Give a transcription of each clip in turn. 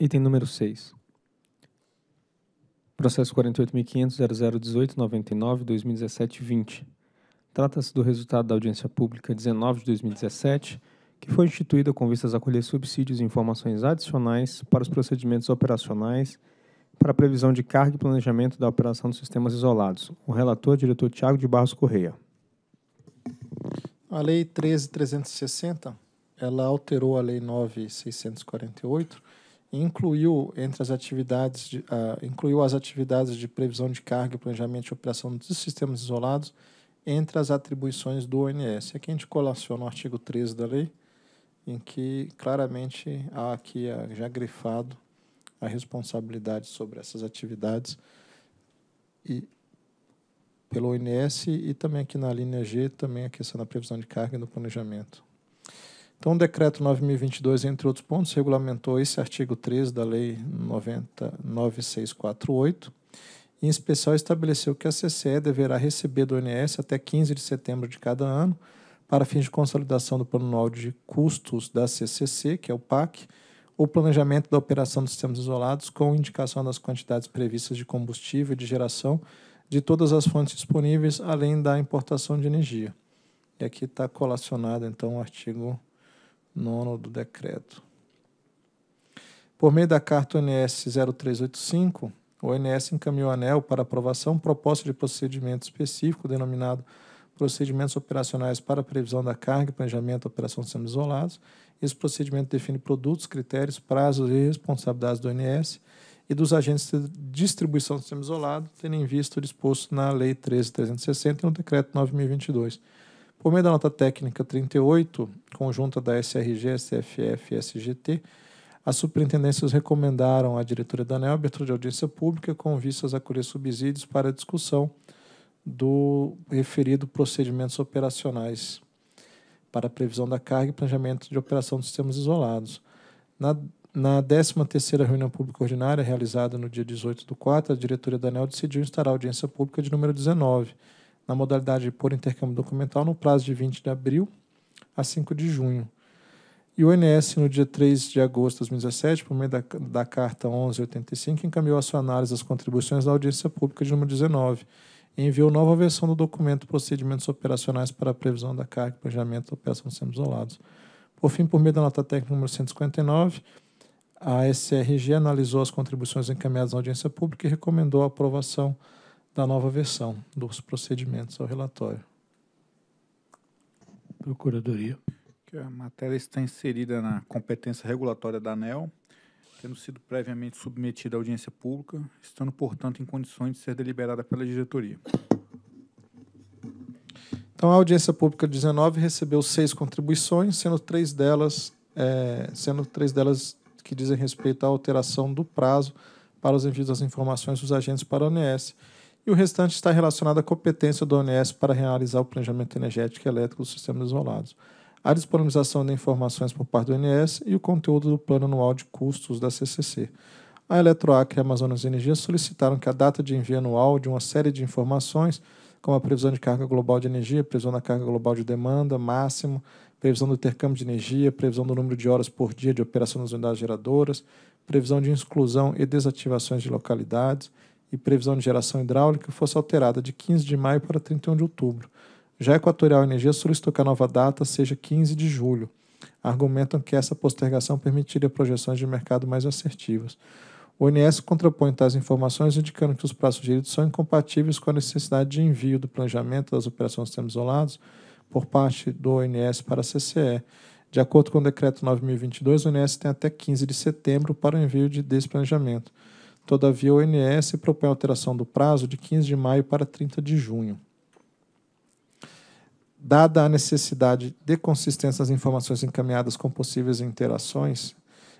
Item número 6. Processo 48.500.0018.99.2017.20. Trata-se do resultado da audiência pública 19 de 2017, que foi instituída com vistas a colher subsídios e informações adicionais para os procedimentos operacionais para a previsão de carga e planejamento da operação dos sistemas isolados. O relator, diretor Tiago de Barros Correia. A Lei 13.360, ela alterou a Lei 9.648, incluiu entre as atividades de, uh, incluiu as atividades de previsão de carga, planejamento e operação dos sistemas isolados entre as atribuições do ONS. Aqui a gente colaciona o artigo 13 da lei, em que claramente há aqui ah, já grifado a responsabilidade sobre essas atividades e pelo ONS e também aqui na linha G, também a questão da previsão de carga e do planejamento. Então, o decreto 9022, entre outros pontos, regulamentou esse artigo 13 da Lei 90, 9648, em especial estabeleceu que a CCE deverá receber do ONS até 15 de setembro de cada ano, para fins de consolidação do Plano Anual de Custos da CCC, que é o PAC, o planejamento da operação dos sistemas isolados com indicação das quantidades previstas de combustível e de geração de todas as fontes disponíveis, além da importação de energia. E aqui está colacionado, então, o artigo nono do decreto. Por meio da carta ONS 0385, o ONS encaminhou o ANEL para aprovação proposta de procedimento específico denominado Procedimentos Operacionais para Previsão da Carga e Planejamento da Operação de Sistemas Isolados. Esse procedimento define produtos, critérios, prazos e responsabilidades do ONS e dos agentes de distribuição do sistema isolado, tendo em vista o disposto na Lei 13.360 e no Decreto 9.022. Por meio da nota técnica 38, conjunta da SRG, SFF e SGT, as superintendências recomendaram à diretoria da ANEL abertura de audiência pública com vistas a colher subsídios para a discussão do referido procedimentos operacionais para a previsão da carga e planejamento de operação de sistemas isolados. Na, na 13ª reunião pública ordinária, realizada no dia 18 do 4, a diretoria da ANEL decidiu instalar audiência pública de número 19, na modalidade por intercâmbio documental no prazo de 20 de abril a 5 de junho. E o INS, no dia 3 de agosto de 2017, por meio da, da Carta 1185, encaminhou a sua análise das contribuições na audiência pública de número 19 e enviou nova versão do documento Procedimentos Operacionais para a Previsão da Carga e Planejamento da Operação de Isolados. Por fim, por meio da nota técnica número 159, a SRG analisou as contribuições encaminhadas na audiência pública e recomendou a aprovação da nova versão dos procedimentos ao relatório. Procuradoria. A matéria está inserida na competência regulatória da ANEL, tendo sido previamente submetida à audiência pública, estando, portanto, em condições de ser deliberada pela diretoria. Então, a audiência pública 19 recebeu seis contribuições, sendo três delas, é, sendo três delas que dizem respeito à alteração do prazo para os envios das informações dos agentes para a ONS e o restante está relacionado à competência do ONS para realizar o planejamento energético e elétrico dos sistemas isolados, a disponibilização de informações por parte do ONS e o conteúdo do Plano Anual de Custos da CCC. A Eletroacre e a Amazonas Energia solicitaram que a data de envio anual de uma série de informações, como a previsão de carga global de energia, previsão da carga global de demanda máximo, previsão do intercâmbio de energia, previsão do número de horas por dia de operação nas unidades geradoras, previsão de exclusão e desativações de localidades, e previsão de geração hidráulica fosse alterada de 15 de maio para 31 de outubro. Já a Equatorial Energia solicitou que a nova data seja 15 de julho. Argumentam que essa postergação permitiria projeções de mercado mais assertivas. O ONS contrapõe tais informações, indicando que os prazos sugeridos são incompatíveis com a necessidade de envio do planejamento das operações de sistemas isolados por parte do ONS para a CCE. De acordo com o decreto 9022, o ONS tem até 15 de setembro para o envio de, desse planejamento. Todavia, a ONS propõe a alteração do prazo de 15 de maio para 30 de junho. Dada a necessidade de consistência das informações encaminhadas com possíveis interações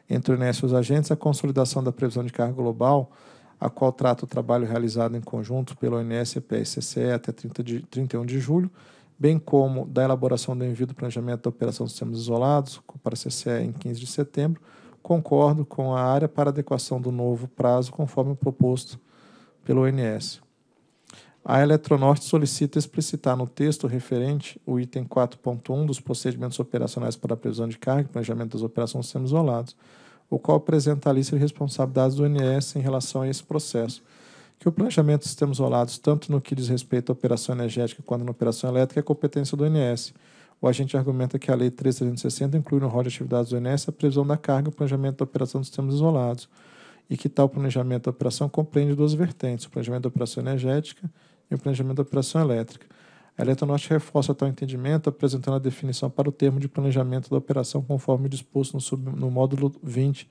entre o ONS e os agentes, a consolidação da previsão de carga global, a qual trata o trabalho realizado em conjunto pelo ONS e PSCE até 30 de, 31 de julho, bem como da elaboração do envio do planejamento da operação de sistemas isolados para a CCE em 15 de setembro, concordo com a área para adequação do novo prazo conforme proposto pelo ONS. A Eletronorte solicita explicitar no texto referente o item 4.1 dos procedimentos operacionais para a previsão de carga e planejamento das operações sistemas isolados, o qual apresenta a lista de responsabilidades do ONS em relação a esse processo, que o planejamento de sistemas isolados, tanto no que diz respeito à operação energética quanto na operação elétrica, é competência do ONS, o agente argumenta que a Lei 3.360 inclui no rol de atividades do INS a previsão da carga e o planejamento da operação dos sistemas isolados, e que tal planejamento da operação compreende duas vertentes, o planejamento da operação energética e o planejamento da operação elétrica. A Eletronorte reforça tal entendimento apresentando a definição para o termo de planejamento da operação conforme disposto no, sub, no módulo 20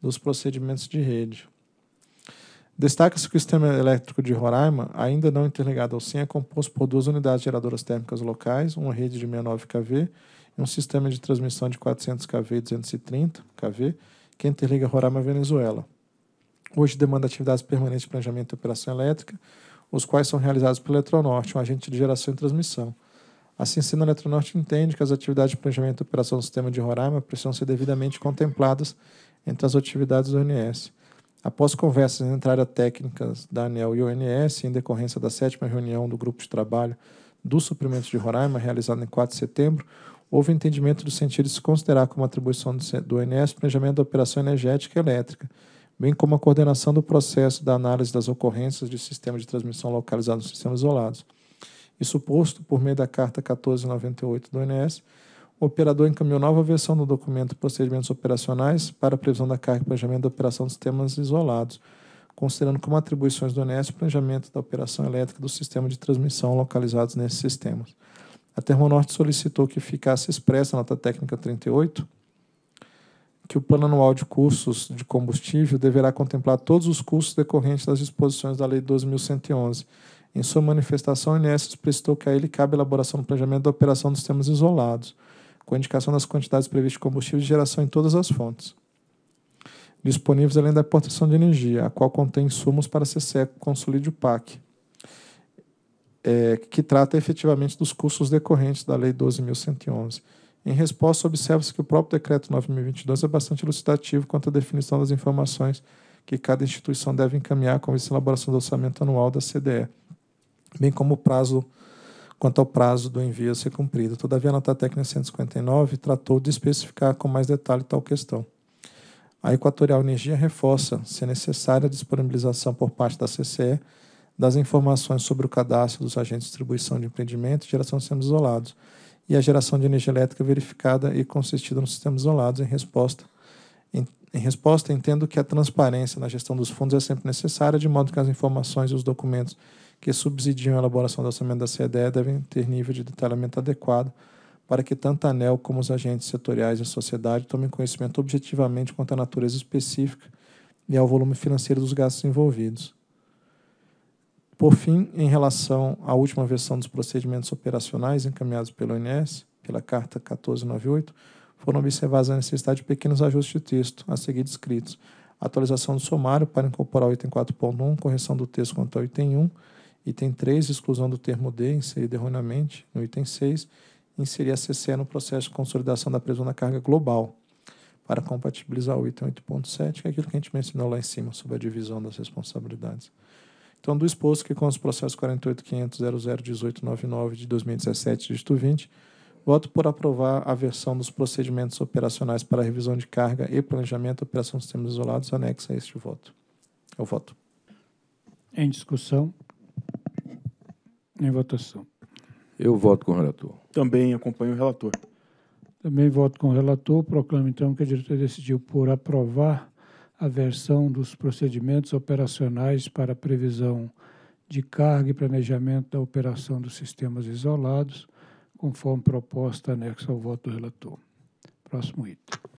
dos procedimentos de rede. Destaca-se que o sistema elétrico de Roraima, ainda não interligado ao SEM, é composto por duas unidades geradoras térmicas locais, uma rede de 69 kV e um sistema de transmissão de 400 kV e 230 kV, que interliga Roraima à Venezuela. Hoje demanda atividades permanentes de planejamento e operação elétrica, os quais são realizados pelo Eletronorte, um agente de geração e transmissão. Assim sendo, o Eletronorte entende que as atividades de planejamento e operação do sistema de Roraima precisam ser devidamente contempladas entre as atividades do ONS Após conversas entre a área técnica da ANEL e ONS, em decorrência da sétima reunião do Grupo de Trabalho do Suprimento de Roraima, realizada em 4 de setembro, houve entendimento do sentido de se considerar como atribuição do ONS o planejamento da operação energética e elétrica, bem como a coordenação do processo da análise das ocorrências de sistemas de transmissão localizados nos sistemas isolados. Isso posto por meio da Carta 1498 do ONS, o operador encaminhou nova versão do documento Procedimentos Operacionais para a previsão da carga e planejamento da operação de sistemas isolados, considerando como atribuições do Enes o planejamento da operação elétrica do sistema de transmissão localizados nesses sistemas. A Termonorte solicitou que ficasse expressa a nota técnica 38 que o plano anual de custos de combustível deverá contemplar todos os custos decorrentes das disposições da Lei 12.111. Em sua manifestação, o INES explicitou que a ele cabe a elaboração do planejamento da operação dos sistemas isolados com indicação das quantidades previstas de combustível de geração em todas as fontes, disponíveis além da importação de energia, a qual contém insumos para CCE Consolide o PAC, é, que trata efetivamente dos custos decorrentes da Lei 12.111. Em resposta, observa-se que o próprio Decreto 9.022 é bastante elucidativo quanto à definição das informações que cada instituição deve encaminhar com a elaboração do orçamento anual da CDE, bem como o prazo quanto ao prazo do envio a ser cumprido. Todavia, a nota técnica 159 tratou de especificar com mais detalhe tal questão. A Equatorial Energia reforça, se necessária, a disponibilização por parte da CCE das informações sobre o cadastro dos agentes de distribuição de empreendimento e geração de sistemas isolados e a geração de energia elétrica verificada e consistida nos sistemas isolados em resposta em, em resposta, entendo que a transparência na gestão dos fundos é sempre necessária, de modo que as informações e os documentos que subsidiam a elaboração do orçamento da CDE devem ter nível de detalhamento adequado para que tanto a ANEL como os agentes setoriais e a sociedade tomem conhecimento objetivamente quanto à natureza específica e ao volume financeiro dos gastos envolvidos. Por fim, em relação à última versão dos procedimentos operacionais encaminhados pelo INS, pela Carta 1498, foram observadas a necessidade de pequenos ajustes de texto, a seguir descritos. Atualização do somário para incorporar o item 4.1, correção do texto quanto ao item 1, item 3, exclusão do termo D, inserido erroneamente, no item 6, inserir a CCE no processo de consolidação da presunta carga global, para compatibilizar o item 8.7, que é aquilo que a gente mencionou lá em cima, sobre a divisão das responsabilidades. Então, do exposto que com os processos 48.500.001899 de 2017, dígito 20, Voto por aprovar a versão dos procedimentos operacionais para revisão de carga e planejamento operação de sistemas isolados anexa a este voto. Eu é voto. Em discussão. Em votação. Eu voto com o relator. Também acompanho o relator. Também voto com o relator. Proclamo, então, que a diretoria decidiu por aprovar a versão dos procedimentos operacionais para previsão de carga e planejamento da operação dos sistemas isolados conforme proposta anexo ao voto do relator. Próximo item.